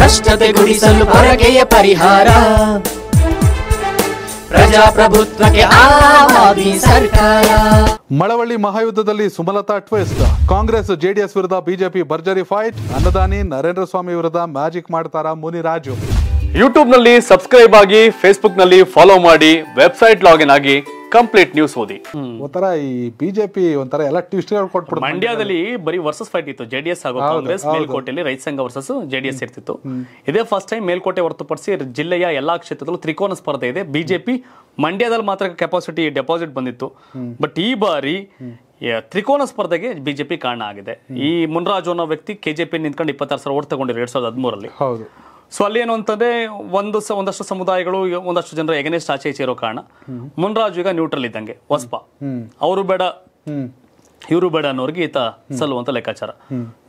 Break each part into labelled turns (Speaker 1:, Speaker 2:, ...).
Speaker 1: ಭ್ರಷ್ಟತೆ ಗುಡಿಸಲು ಪರಕೆಯ ಪರಿಹಾರ ಪ್ರಜಾಪ್ರಭುತ್ವಕ್ಕೆ ಸರ್ಕಾರ
Speaker 2: ಮಳವಳ್ಳಿ ಮಹಾಯುದ್ಧದಲ್ಲಿ ಸುಮಲತಾ ಟ್ವಿಸ್ಟ್ ಕಾಂಗ್ರೆಸ್ ಜೆಡಿಎಸ್ ವಿರುದ್ಧ ಬಿಜೆಪಿ ಭರ್ಜರಿ ಫೈಟ್ ಅನ್ನದಾನಿ ನರೇಂದ್ರ ಸ್ವಾಮಿ ವಿರುದ್ಧ ಮ್ಯಾಜಿಕ್ ಮಾಡ್ತಾರ ಮುನಿರಾಜು
Speaker 1: ನಲ್ಲಿ ಸಬ್ಸ್ಕ್ರೈಬ್ ಆಗಿ ನಲ್ಲಿ ಫಾಲೋ ಮಾಡಿ ವೆಬ್ಸೈಟ್ ಲಾಗಿನ್ ಆಗಿ ಕಂಪ್ಲೀಟ್ ನ್ಯೂಸ್ ಓದಿ
Speaker 2: ಒಂಥರ ಈ ಬಿಜೆಪಿ ಒಂಥರ ಎಲ್ಲ ಟ್ವಿಸ್ಟ್ ಕೊಟ್ಬಿಟ್ಟು ಮಂಡ್ಯದಲ್ಲಿ
Speaker 1: ಬರೀ ವರ್ಸಸ್ ಫೈಟ್ ಇತ್ತು ಜೆಡಿಎಸ್ ಹಾಗೂ ಕಾಂಗ್ರೆಸ್ ಮೇಲ್ಕೋಟೆಯಲ್ಲಿ ರೈತ ಸಂಘ ವರ್ಸಸ್ ಜೆಡಿಎಸ್ ಇರ್ತಿತ್ತು ಇದೇ ಫಸ್ಟ್ ಟೈಮ್ ಮೇಲ್ಕೋಟೆ ಹೊರತುಪಡಿಸಿ ಜಿಲ್ಲೆಯ ಎಲ್ಲಾ ಕ್ಷೇತ್ರದಲ್ಲೂ ತ್ರಿಕೋನ ಸ್ಪರ್ಧೆ ಇದೆ ಬಿಜೆಪಿ ಮಂಡ್ಯದಲ್ಲಿ ಮಾತ್ರ ಕೆಪಾಸಿಟಿ ಡೆಪಾಸಿಟ್ ಬಂದಿತ್ತು ಬಟ್ ಈ ಬಾರಿ ತ್ರಿಕೋನ ಸ್ಪರ್ಧೆಗೆ ಬಿಜೆಪಿ ಕಾರಣ ಆಗಿದೆ ಈ ಮುನ್ರಾಜು ಅನ್ನೋ ವ್ಯಕ್ತಿ ಕೆಜೆಪಿ ನಿಂತ್ಕೊಂಡು ಇಪ್ಪತ್ತಾರು ಸಾವಿರ ಓಟ್ ತಗೊಂಡಿದ್ರು ಎರಡ್ ಸಾವಿರದ ಹದಿಮೂರಲ್ಲಿ ಸೊ ಅಲ್ಲಿ ಏನು ಅಂತಂದ್ರೆ ಒಂದು ಒಂದಷ್ಟು ಸಮುದಾಯಗಳು ಒಂದಷ್ಟು ಜನರು ಎಗನೆಸ್ಟ್ ಆಚೆ ಇರೋ ಕಾರಣ ಮುನ್ರಾಜು ಈಗ ನ್ಯೂಟ್ರಲ್ ಇದ್ದಂಗೆ ಹೊಸಪ ಅವರು ಬೇಡ ಇವರು ಬೇಡ ಅನ್ನೋರಿಗೆ ಈತ ಸಲ್ಲುವಂತ ಲೆಕ್ಕಾಚಾರ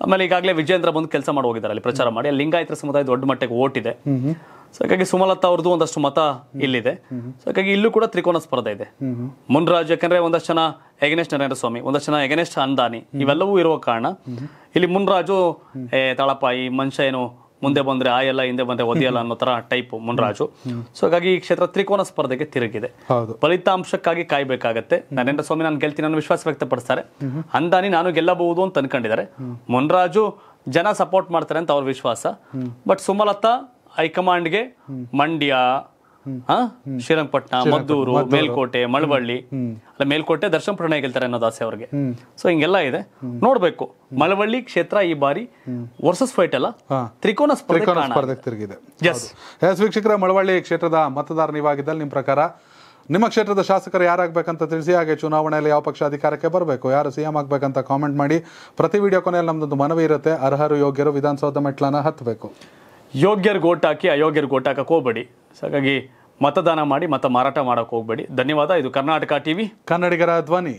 Speaker 1: ಆಮೇಲೆ ಈಗಾಗಲೇ ವಿಜೇಂದ್ರ ಬಂದು ಕೆಲಸ ಮಾಡಿ ಹೋಗಿದ್ದಾರೆ ಅಲ್ಲಿ ಪ್ರಚಾರ ಮಾಡಿ ಲಿಂಗಾಯತ ಸಮುದಾಯ ದೊಡ್ಡ ಮಟ್ಟಕ್ಕೆ ಓಟ್ ಇದೆ ಸೊ ಹಾಗಾಗಿ ಸುಮಲತಾ ಅವ್ರದ್ದು ಒಂದಷ್ಟು ಮತ ಇಲ್ಲಿದೆ ಸೊ ಹಾಗಾಗಿ ಇಲ್ಲೂ ಕೂಡ ತ್ರಿಕೋನ ಸ್ಪರ್ಧೆ ಇದೆ ಮುನ್ರಾಜ್ ಯಾಕಂದ್ರೆ ಒಂದಷ್ಟು ಜನ ಯಗನೇಶ್ ನರೇಂದ್ರ ಸ್ವಾಮಿ ಒಂದಷ್ಟು ಜನ ಎಗನೆಸ್ಟ್ ಅಂದಾನಿ ಇವೆಲ್ಲವೂ ಇರುವ ಕಾರಣ ಇಲ್ಲಿ ಮುನ್ರಾಜು ತಳಪಾಯಿ ಈ ಮನುಷ್ಯ ಏನು ಮುಂದೆ ಬಂದ್ರೆ ಆ ಎಲ್ಲ ಹಿಂದೆ ಬಂದ್ರೆ ಒದಿಯಲ್ಲ ಅನ್ನೋ ತರ ಟೈಪ್ ಮುನ್ರಾಜು ಸೊ ಹಾಗಾಗಿ ಈ ಕ್ಷೇತ್ರ ತ್ರಿಕೋನ ಸ್ಪರ್ಧೆಗೆ ತಿರುಗಿದೆ ಫಲಿತಾಂಶಕ್ಕಾಗಿ ಕಾಯ್ಬೇಕಾಗತ್ತೆ ನರೇಂದ್ರ ಸ್ವಾಮಿ ನಾನು ಗೆಲ್ತೀನಿ ಅನ್ನೋ ವಿಶ್ವಾಸ ವ್ಯಕ್ತಪಡಿಸ್ತಾರೆ ಅಂದಾನಿ ನಾನು ಗೆಲ್ಲಬಹುದು ಅಂತ ಅನ್ಕೊಂಡಿದ್ದಾರೆ ಮುನ್ರಾಜು ಜನ ಸಪೋರ್ಟ್ ಮಾಡ್ತಾರೆ ಅಂತ ಅವ್ರ ವಿಶ್ವಾಸ ಬಟ್ ಸುಮಲತಾ ಹೈಕಮಾಂಡ್ಗೆ ಮಂಡ್ಯ ಶ್ರೀರಂಗಪಟ್ಟಣ ಮದ್ದೂರು ಮೇಲ್ಕೋಟೆ ಮಳವಳ್ಳಿ ಅಲ್ಲ ಮೇಲ್ಕೋಟೆ ದರ್ಶನ ಪ್ರಣಯ ಗೆಲ್ತಾರೆ ಅನ್ನೋದು ಆಸೆ ಅವ್ರಿಗೆ ಸೊ ಹಿಂಗೆಲ್ಲ ಇದೆ ನೋಡ್ಬೇಕು ಮಳವಳ್ಳಿ ಕ್ಷೇತ್ರ ಈ ಬಾರಿ ವರ್ಸಸ್ ಫೈಟ್ ಅಲ್ಲ
Speaker 2: ತ್ರಿಕೋನ ಸ್ಪರ್ಧೆ ತಿರುಗಿದೆ ಎಸ್ ವೀಕ್ಷಕರ ಮಳವಳ್ಳಿ ಕ್ಷೇತ್ರದ ಮತದಾರ ನೀವಾಗಿದ್ದಲ್ಲಿ ನಿಮ್ಮ ಪ್ರಕಾರ ನಿಮ್ಮ ಕ್ಷೇತ್ರದ ಶಾಸಕರು ಯಾರಾಗಬೇಕಂತ ತಿಳಿಸಿ ಹಾಗೆ ಚುನಾವಣೆಯಲ್ಲಿ ಯಾವ ಪಕ್ಷ ಅಧಿಕಾರಕ್ಕೆ ಬರಬೇಕು ಯಾರು ಸಿಎಂ ಆಗಬೇಕಂತ ಕಾಮೆಂಟ್ ಮಾಡಿ ಪ್ರತಿ ವಿಡಿಯೋ ಕೊನೆಯಲ್ಲಿ ನಮ್ಮದೊಂದು ಮನವಿ ಇರುತ್ತೆ ಅರ್ಹರು ಯೋಗ್ಯರು ವಿಧಾನಸೌಧ ಮೆಟ್ಲನ್ನ ಹತ್ತಬೇಕು
Speaker 1: ಯೋಗ್ಯರು ಗೋಟಾಕಿ ಹಾಕಿ ಅಯೋಗ್ಯರು ಹೋಗ್ಬೇಡಿ ಹಾಗಾಗಿ ಮತದಾನ ಮಾಡಿ ಮತ ಮಾರಾಟ ಮಾಡೋಕ್ಕೆ ಹೋಗಬೇಡಿ ಧನ್ಯವಾದ ಇದು ಕರ್ನಾಟಕ ಟಿವಿ ಕನ್ನಡಿಗರ ಧ್ವನಿ